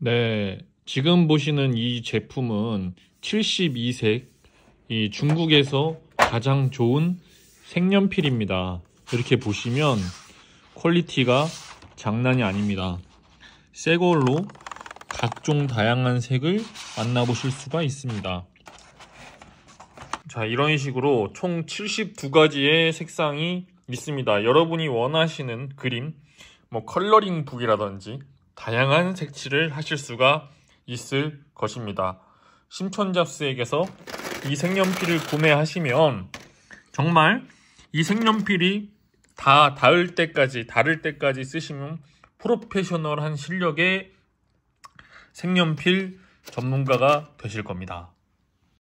네, 지금 보시는 이 제품은 72색 이 중국에서 가장 좋은 색연필입니다. 이렇게 보시면 퀄리티가 장난이 아닙니다. 새 걸로 각종 다양한 색을 만나보실 수가 있습니다. 자 이런 식으로 총 72가지의 색상이 있습니다. 여러분이 원하시는 그림, 뭐 컬러링 북이라든지 다양한 색칠을 하실 수가 있을 것입니다. 심천잡스에게서 이 색연필을 구매하시면 정말 이 색연필이 다 닿을 때까지 다를 때까지 쓰시면 프로페셔널한 실력의 색연필 전문가가 되실 겁니다.